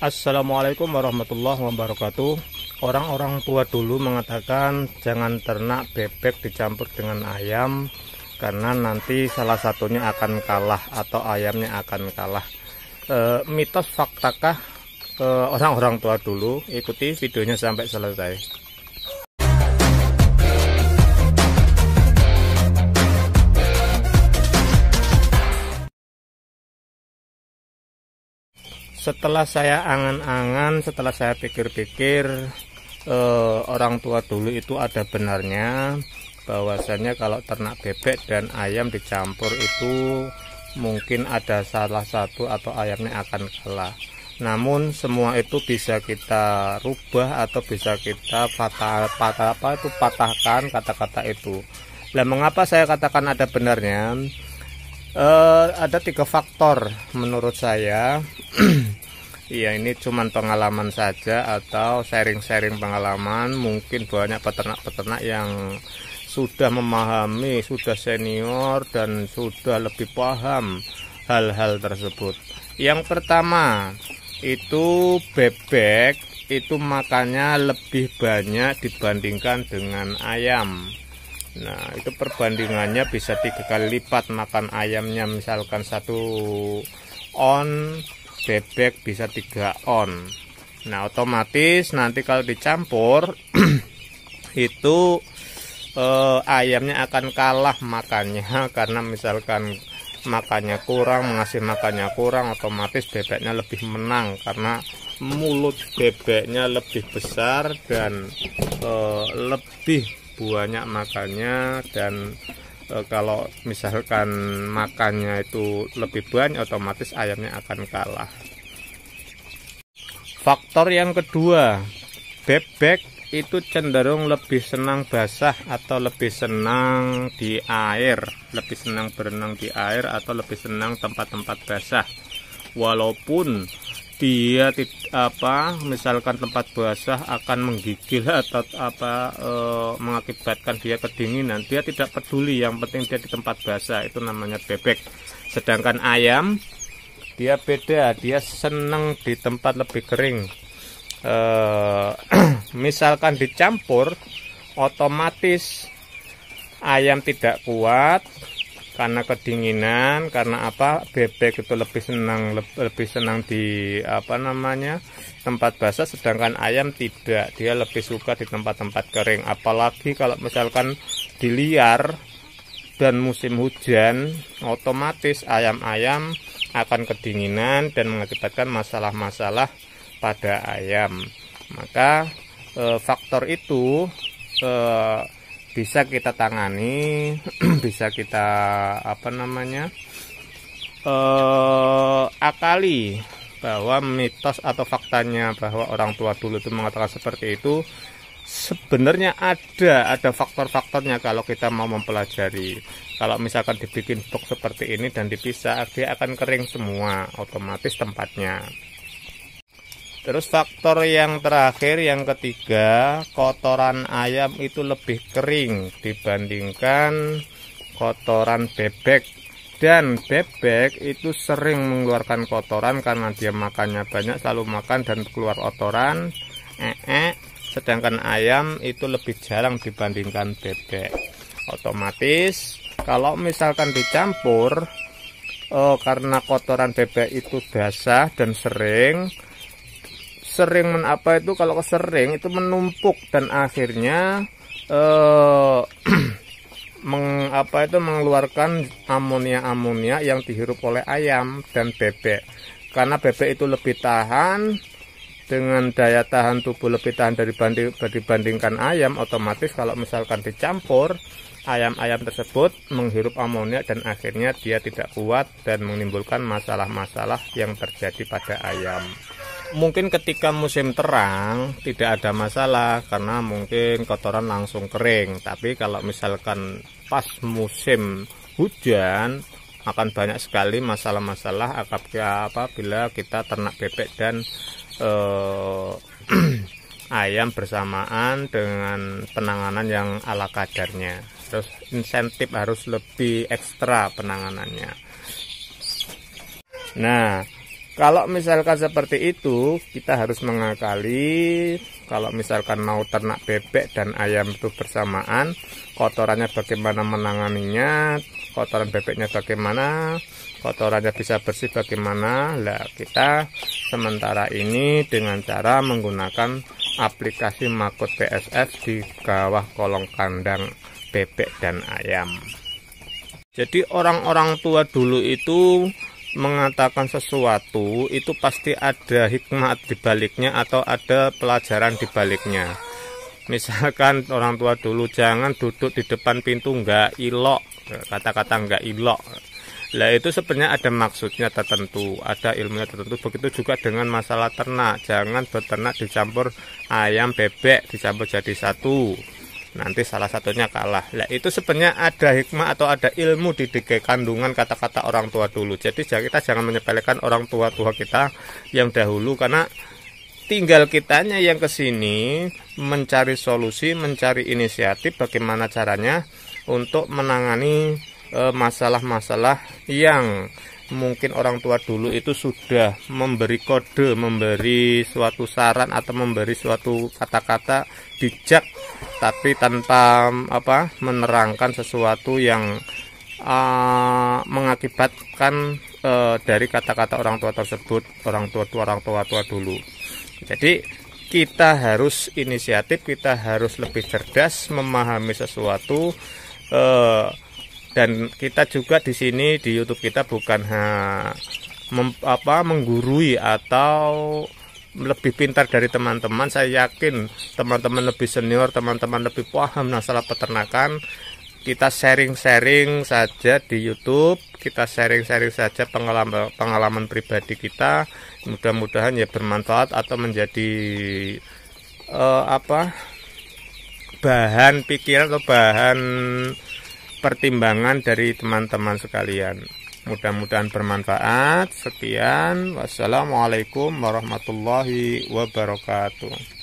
Assalamualaikum warahmatullahi wabarakatuh Orang-orang tua dulu mengatakan jangan ternak bebek dicampur dengan ayam Karena nanti salah satunya akan kalah atau ayamnya akan kalah e, Mitos faktakah e, orang-orang tua dulu Ikuti videonya sampai selesai setelah saya angan-angan setelah saya pikir-pikir eh, orang tua dulu itu ada benarnya bahwasanya kalau ternak bebek dan ayam dicampur itu mungkin ada salah satu atau ayamnya akan kalah namun semua itu bisa kita rubah atau bisa kita patah, patah apa itu patahkan kata-kata itu. dan mengapa saya katakan ada benarnya? Uh, ada tiga faktor menurut saya. Iya ini cuman pengalaman saja atau sharing-sharing pengalaman. Mungkin banyak peternak-peternak yang sudah memahami, sudah senior dan sudah lebih paham hal-hal tersebut. Yang pertama itu bebek itu makannya lebih banyak dibandingkan dengan ayam. Nah itu perbandingannya bisa tiga kali lipat makan ayamnya misalkan satu on bebek bisa tiga on. Nah otomatis nanti kalau dicampur itu eh, ayamnya akan kalah makannya karena misalkan makannya kurang mengasih makannya kurang otomatis bebeknya lebih menang karena mulut bebeknya lebih besar dan e, lebih banyak makannya dan e, kalau misalkan makannya itu lebih banyak otomatis ayamnya akan kalah faktor yang kedua bebek itu cenderung lebih senang basah atau lebih senang di air lebih senang berenang di air atau lebih senang tempat-tempat basah walaupun dia tidak apa misalkan tempat basah akan menggigil atau apa e, mengakibatkan dia kedinginan dia tidak peduli yang penting dia di tempat basah itu namanya bebek sedangkan ayam dia beda dia seneng di tempat lebih kering e, misalkan dicampur otomatis ayam tidak kuat karena kedinginan karena apa bebek itu lebih senang lebih senang di apa namanya tempat basah sedangkan ayam tidak dia lebih suka di tempat-tempat kering apalagi kalau misalkan di liar dan musim hujan otomatis ayam-ayam akan kedinginan dan mengakibatkan masalah-masalah pada ayam maka e, faktor itu e, bisa kita tangani bisa kita apa namanya eh akali bahwa mitos atau faktanya bahwa orang tua dulu itu mengatakan seperti itu sebenarnya ada ada faktor-faktornya kalau kita mau mempelajari kalau misalkan dibikin box seperti ini dan dipisah dia akan kering semua otomatis tempatnya Terus faktor yang terakhir yang ketiga, kotoran ayam itu lebih kering dibandingkan kotoran bebek. Dan bebek itu sering mengeluarkan kotoran karena dia makannya banyak, selalu makan dan keluar kotoran. E -e, sedangkan ayam itu lebih jarang dibandingkan bebek. Otomatis kalau misalkan dicampur, oh, karena kotoran bebek itu basah dan sering, sering men apa itu kalau kesering itu menumpuk dan akhirnya eh, meng, apa itu mengeluarkan amonia-amonia yang dihirup oleh ayam dan bebek. Karena bebek itu lebih tahan dengan daya tahan tubuh lebih tahan dari banding, dibandingkan ayam otomatis kalau misalkan dicampur ayam-ayam tersebut menghirup amonia dan akhirnya dia tidak kuat dan menimbulkan masalah-masalah yang terjadi pada ayam mungkin ketika musim terang tidak ada masalah karena mungkin kotoran langsung kering tapi kalau misalkan pas musim hujan akan banyak sekali masalah-masalah apabila kita ternak bebek dan eh, ayam bersamaan dengan penanganan yang ala kadarnya terus insentif harus lebih ekstra penanganannya nah kalau misalkan seperti itu, kita harus mengakali kalau misalkan mau ternak bebek dan ayam itu bersamaan, kotorannya bagaimana menanganinya, kotoran bebeknya bagaimana, kotorannya bisa bersih bagaimana. Nah, kita sementara ini dengan cara menggunakan aplikasi Makut PSF di bawah kolong kandang bebek dan ayam. Jadi orang-orang tua dulu itu mengatakan sesuatu itu pasti ada hikmat dibaliknya atau ada pelajaran dibaliknya misalkan orang tua dulu jangan duduk di depan pintu nggak ilok kata-kata nggak ilok lah itu sebenarnya ada maksudnya tertentu ada ilmunya tertentu begitu juga dengan masalah ternak jangan beternak dicampur ayam bebek dicampur jadi satu nanti salah satunya kalah. Nah, itu sebenarnya ada hikmah atau ada ilmu di dike kandungan kata-kata orang tua dulu. Jadi kita jangan menyepelekan orang tua-tua kita yang dahulu karena tinggal kitanya yang ke sini mencari solusi, mencari inisiatif bagaimana caranya untuk menangani eh, masalah-masalah yang mungkin orang tua dulu itu sudah memberi kode, memberi suatu saran atau memberi suatu kata-kata bijak tapi tanpa apa menerangkan sesuatu yang uh, mengakibatkan uh, dari kata-kata orang tua tersebut, orang tua tua orang tua tua dulu. Jadi kita harus inisiatif, kita harus lebih cerdas memahami sesuatu uh, dan kita juga di sini di YouTube kita bukan ha, mem, apa menggurui atau lebih pintar dari teman-teman saya yakin teman-teman lebih senior teman-teman lebih paham masalah peternakan kita sharing-sharing saja di YouTube kita sharing-sharing saja pengalaman pengalaman pribadi kita mudah-mudahan ya bermanfaat atau menjadi uh, apa bahan pikiran atau bahan pertimbangan dari teman-teman sekalian. Mudah-mudahan bermanfaat. Sekian. Wassalamualaikum warahmatullahi wabarakatuh.